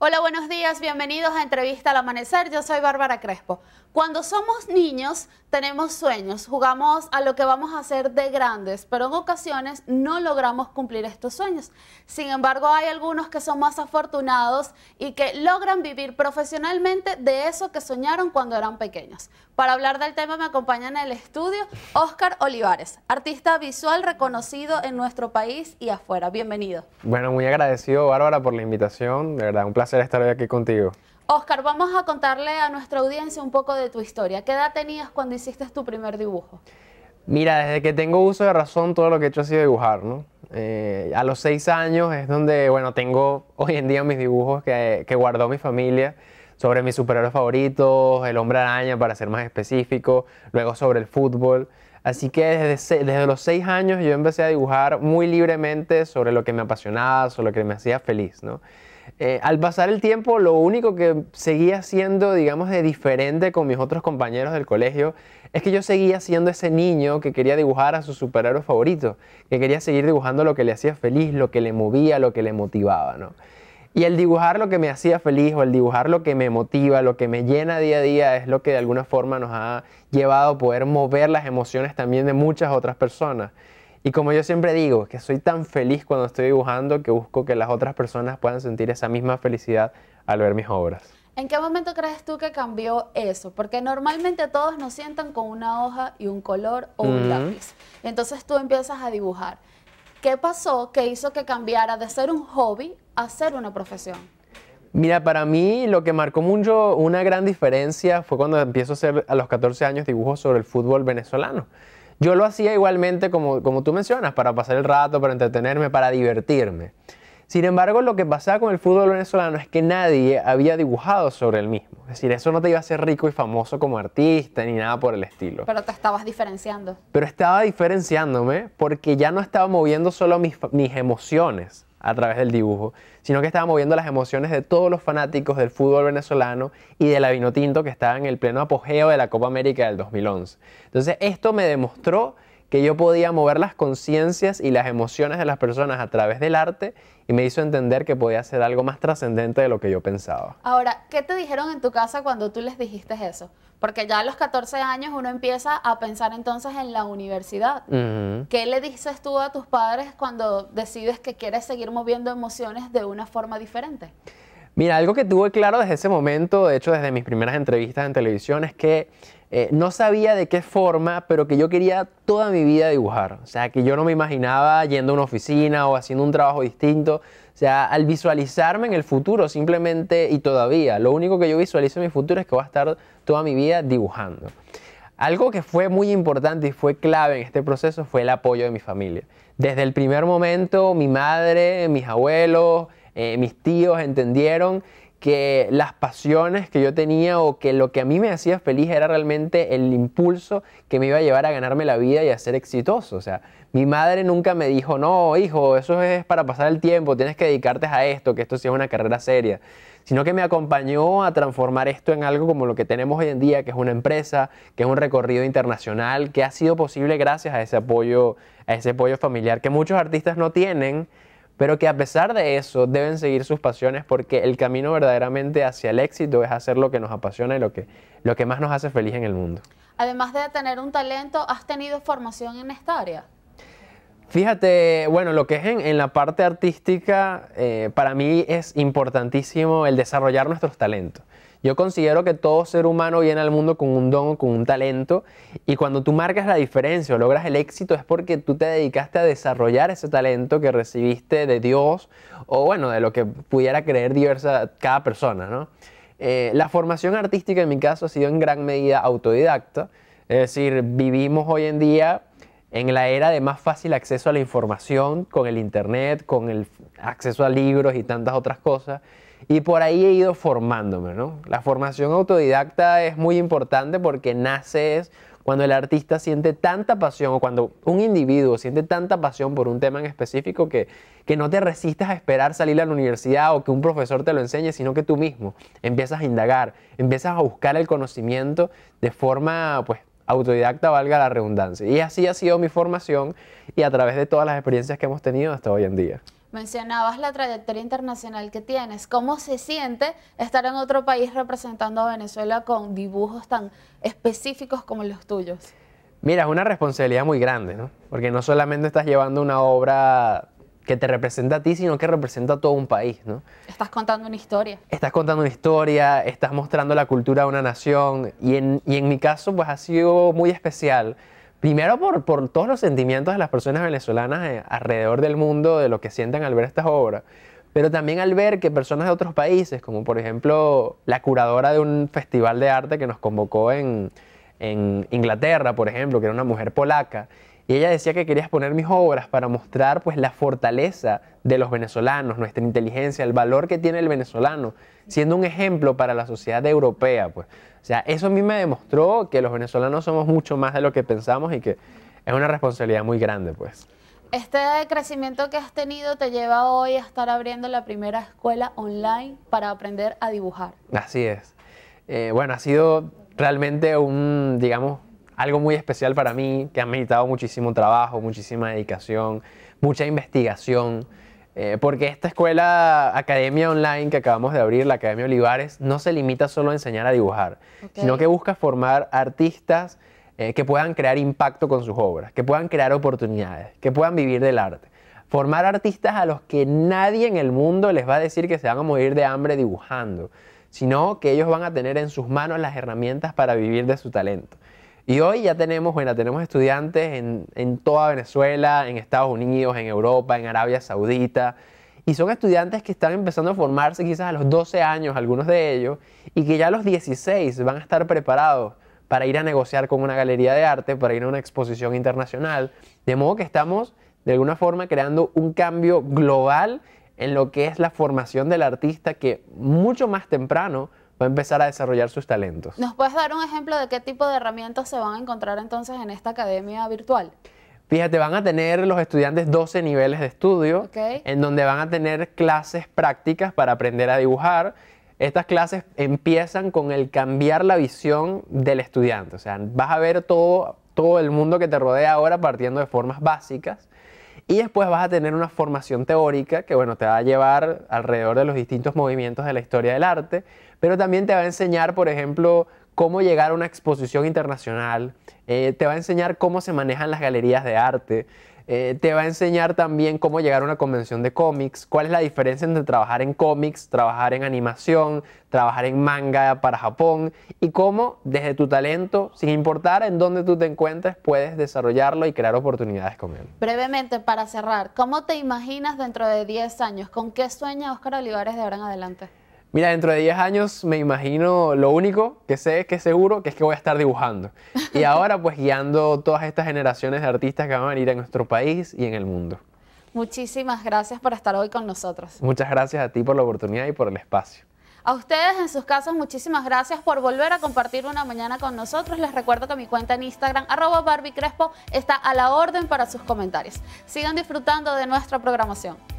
Hola, buenos días, bienvenidos a Entrevista al Amanecer, yo soy Bárbara Crespo. Cuando somos niños tenemos sueños, jugamos a lo que vamos a hacer de grandes, pero en ocasiones no logramos cumplir estos sueños. Sin embargo, hay algunos que son más afortunados y que logran vivir profesionalmente de eso que soñaron cuando eran pequeños. Para hablar del tema me acompaña en el estudio Óscar Olivares, artista visual reconocido en nuestro país y afuera. Bienvenido. Bueno, muy agradecido Bárbara por la invitación, de verdad, un placer estar hoy aquí contigo. Oscar, vamos a contarle a nuestra audiencia un poco de tu historia. ¿Qué edad tenías cuando hiciste tu primer dibujo? Mira, desde que tengo uso de razón, todo lo que he hecho ha sido dibujar, ¿no? Eh, a los seis años es donde, bueno, tengo hoy en día mis dibujos que, guardó mi familia sobre mis superhéroes favoritos, el hombre araña para ser más específico, luego sobre el fútbol. Así que desde, desde los seis años yo empecé a dibujar muy libremente sobre lo que me apasionaba, sobre lo que me hacía feliz, ¿no? Eh, al pasar el tiempo, lo único que seguía siendo, digamos, de diferente con mis otros compañeros del colegio es que yo seguía siendo ese niño que quería dibujar a su superhéroe favorito, que quería seguir dibujando lo que le hacía feliz, lo que le movía, lo que le motivaba, Y el dibujar lo que me hacía feliz o el dibujar lo que me motiva, lo que me llena día a día, es lo que de alguna forma nos ha llevado a poder mover las emociones también de muchas otras personas. Y como yo siempre digo, que soy tan feliz cuando estoy dibujando que busco que las otras personas puedan sentir esa misma felicidad al ver mis obras. ¿En qué momento crees tú que cambió eso? Porque normalmente todos nos sientan con una hoja y un color o un lápiz. Entonces tú empiezas a dibujar. ¿Qué pasó que hizo que cambiara de ser un hobby a ser una profesión? Mira, para mí lo que marcó mucho una gran diferencia fue cuando empiezo a hacer a los 14 años dibujos sobre el fútbol venezolano. Yo lo hacía igualmente como, como tú mencionas, para pasar el rato, para entretenerme, para divertirme. Sin embargo, lo que pasaba con el fútbol venezolano es que nadie había dibujado sobre el mismo. Es decir, eso no te iba a hacer rico y famoso como artista ni nada por el estilo. Pero te estabas diferenciando. Pero estaba diferenciándome porque ya no estaba moviendo solo mis, mis emociones a través del dibujo, sino que estaba moviendo las emociones de todos los fanáticos del fútbol venezolano y de la Vinotinto que estaba en el pleno apogeo de la Copa América del 2011. Entonces esto me demostró que yo podía mover las conciencias y las emociones de las personas a través del arte y me hizo entender que podía ser algo más trascendente de lo que yo pensaba. Ahora, ¿qué te dijeron en tu casa cuando tú les dijiste eso? Porque ya a los 14 años uno empieza a pensar entonces en la universidad. ¿Qué le dices tú a tus padres cuando decides que quieres seguir moviendo emociones de una forma diferente? Mira, algo que tuve claro desde ese momento, de hecho desde mis primeras entrevistas en televisión, es que eh, no sabía de qué forma, pero que yo quería toda mi vida dibujar. O sea, que yo no me imaginaba yendo a una oficina o haciendo un trabajo distinto. O sea, al visualizarme en el futuro, simplemente y todavía, lo único que yo visualizo en mi futuro es que voy a estar toda mi vida dibujando. Algo que fue muy importante y fue clave en este proceso fue el apoyo de mi familia. Desde el primer momento, mi madre, mis abuelos, eh, mis tíos entendieron que las pasiones que yo tenía o que lo que a mí me hacía feliz era realmente el impulso que me iba a llevar a ganarme la vida y a ser exitoso. O sea, mi madre nunca me dijo, no, hijo, eso es para pasar el tiempo, tienes que dedicarte a esto, que esto sea una carrera seria, sino que me acompañó a transformar esto en algo como lo que tenemos hoy en día, que es una empresa, que es un recorrido internacional, que ha sido posible gracias a ese apoyo, a ese apoyo familiar que muchos artistas no tienen pero que a pesar de eso deben seguir sus pasiones porque el camino verdaderamente hacia el éxito es hacer lo que nos apasiona y lo que, lo que más nos hace feliz en el mundo. Además de tener un talento, ¿has tenido formación en esta área? Fíjate, bueno, lo que es en, la parte artística, eh, para mí es importantísimo el desarrollar nuestros talentos. Yo considero que todo ser humano viene al mundo con un don, con un talento, y cuando tú marcas la diferencia o logras el éxito es porque tú te dedicaste a desarrollar ese talento que recibiste de Dios o bueno, de lo que pudiera creer diversa cada persona, ¿no? Eh, la formación artística en mi caso ha sido en gran medida autodidacta, es decir, vivimos hoy en día en la era de más fácil acceso a la información, con el Internet, con el acceso a libros y tantas otras cosas. Y por ahí he ido formándome, La formación autodidacta es muy importante porque nace cuando el artista siente tanta pasión o cuando un individuo siente tanta pasión por un tema en específico que, que no te resistas a esperar salir a la universidad o que un profesor te lo enseñe, sino que tú mismo empiezas a indagar, empiezas a buscar el conocimiento de forma pues autodidacta valga la redundancia. Y así ha sido mi formación y a través de todas las experiencias que hemos tenido hasta hoy en día. Mencionabas la trayectoria internacional que tienes. ¿Cómo se siente estar en otro país representando a Venezuela con dibujos tan específicos como los tuyos? Mira, es una responsabilidad muy grande, ¿no? Porque no solamente estás llevando una obra que te representa a ti, sino que representa a todo un país, ¿no? Estás contando una historia. Estás contando una historia, estás mostrando la cultura de una nación y en, mi caso pues ha sido muy especial. Primero por, todos los sentimientos de las personas venezolanas eh, alrededor del mundo, de lo que sienten al ver estas obras, pero también al ver que personas de otros países, como por ejemplo la curadora de un festival de arte que nos convocó en, en Inglaterra, por ejemplo, que era una mujer polaca, y ella decía que quería exponer mis obras para mostrar pues la fortaleza de los venezolanos, nuestra inteligencia, el valor que tiene el venezolano, siendo un ejemplo para la sociedad europea, pues. O sea, eso a mí me demostró que los venezolanos somos mucho más de lo que pensamos y que es una responsabilidad muy grande, pues. Este crecimiento que has tenido te lleva hoy a estar abriendo la primera escuela online para aprender a dibujar. Así es. Eh, bueno, ha sido realmente un, digamos, algo muy especial para mí, que ha meditado muchísimo trabajo, muchísima dedicación, mucha investigación, eh, porque esta escuela, academia online que acabamos de abrir, la Academia Olivares, no se limita solo a enseñar a dibujar, sino que busca formar artistas eh, que puedan crear impacto con sus obras, que puedan crear oportunidades, que puedan vivir del arte. Formar artistas a los que nadie en el mundo les va a decir que se van a morir de hambre dibujando, sino que ellos van a tener en sus manos las herramientas para vivir de su talento. Y hoy ya tenemos, bueno, tenemos estudiantes en, en toda Venezuela, en Estados Unidos, en Europa, en Arabia Saudita. Y son estudiantes que están empezando a formarse quizás a los 12 años, algunos de ellos, y que ya a los 16 van a estar preparados para ir a negociar con una galería de arte, para ir a una exposición internacional. De modo que estamos, de alguna forma, creando un cambio global en lo que es la formación del artista que mucho más temprano va a empezar a desarrollar sus talentos. ¿Nos puedes dar un ejemplo de qué tipo de herramientas se van a encontrar entonces en esta academia virtual? Fíjate, van a tener los estudiantes 12 niveles de estudio, en donde van a tener clases prácticas para aprender a dibujar. Estas clases empiezan con el cambiar la visión del estudiante, o sea, vas a ver todo el mundo que te rodea ahora partiendo de formas básicas y después vas a tener una formación teórica que, bueno, te va a llevar alrededor de los distintos movimientos de la historia del arte, pero también te va a enseñar, por ejemplo, cómo llegar a una exposición internacional, eh, te va a enseñar cómo se manejan las galerías de arte, eh, te va a enseñar también cómo llegar a una convención de cómics, cuál es la diferencia entre trabajar en cómics, trabajar en animación, trabajar en manga para Japón y cómo desde tu talento, sin importar en dónde tú te encuentres, puedes desarrollarlo y crear oportunidades con él. Brevemente, para cerrar, ¿cómo te imaginas dentro de 10 años? ¿Con qué sueña Oscar Olivares de ahora en adelante? Mira, dentro de 10 años me imagino, lo único que sé que es seguro, que es que voy a estar dibujando. Y ahora pues guiando todas estas generaciones de artistas que van a venir a nuestro país y en el mundo. Muchísimas gracias por estar hoy con nosotros. Muchas gracias a ti por la oportunidad y por el espacio. A ustedes en sus casas, muchísimas gracias por volver a compartir una mañana con nosotros. Les recuerdo que mi cuenta en Instagram, arroba Barbie Crespo, está a la orden para sus comentarios. Sigan disfrutando de nuestra programación.